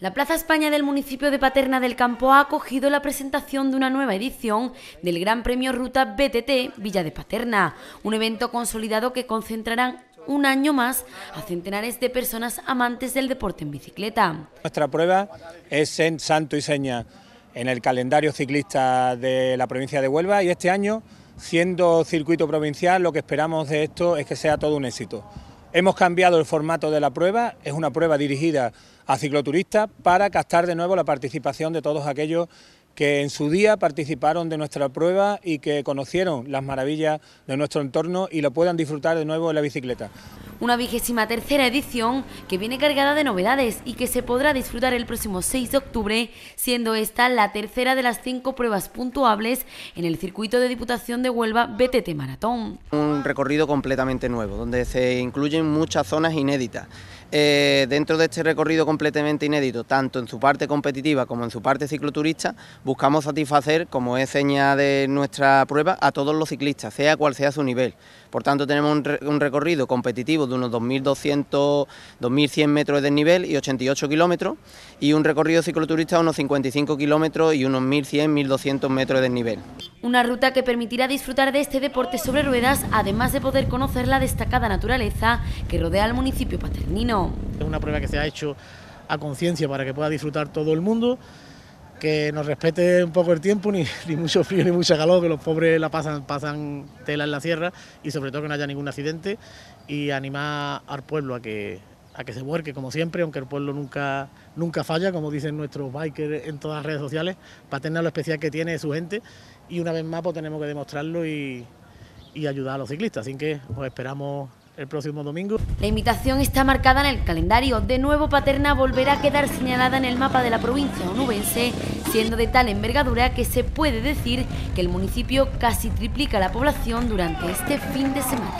La Plaza España del municipio de Paterna del Campo ha acogido la presentación de una nueva edición del Gran Premio Ruta BTT Villa de Paterna, un evento consolidado que concentrará un año más a centenares de personas amantes del deporte en bicicleta. Nuestra prueba es en Santo y Seña, en el calendario ciclista de la provincia de Huelva y este año, siendo circuito provincial, lo que esperamos de esto es que sea todo un éxito. Hemos cambiado el formato de la prueba, es una prueba dirigida a cicloturistas para captar de nuevo la participación de todos aquellos que en su día participaron de nuestra prueba y que conocieron las maravillas de nuestro entorno y lo puedan disfrutar de nuevo en la bicicleta una vigésima tercera edición que viene cargada de novedades y que se podrá disfrutar el próximo 6 de octubre, siendo esta la tercera de las cinco pruebas puntuables en el circuito de Diputación de Huelva BTT Maratón. Un recorrido completamente nuevo, donde se incluyen muchas zonas inéditas. Eh, dentro de este recorrido completamente inédito, tanto en su parte competitiva como en su parte cicloturista, buscamos satisfacer, como es seña de nuestra prueba, a todos los ciclistas, sea cual sea su nivel. Por tanto, tenemos un, recorrido competitivo de unos 2.200, 2.100 metros de nivel y 88 kilómetros, y un recorrido cicloturista de unos 55 kilómetros y unos 1.100, 1.200 metros de nivel. Una ruta que permitirá disfrutar de este deporte sobre ruedas, además de poder conocer la destacada naturaleza que rodea al municipio paternino. Es una prueba que se ha hecho a conciencia para que pueda disfrutar todo el mundo, que nos respete un poco el tiempo, ni, mucho frío ni mucha calor, que los pobres la pasan, pasan tela en la sierra y sobre todo que no haya ningún accidente y animar al pueblo a que, a que se vuelque como siempre, aunque el pueblo nunca, nunca falla, como dicen nuestros bikers en todas las redes sociales. Paterna lo especial que tiene su gente y una vez más pues, tenemos que demostrarlo y, y ayudar a los ciclistas. Así que os esperamos el próximo domingo. La invitación está marcada en el calendario. De nuevo, Paterna volverá a quedar señalada en el mapa de la provincia onubense, siendo de tal envergadura que se puede decir que el municipio casi triplica la población durante este fin de semana.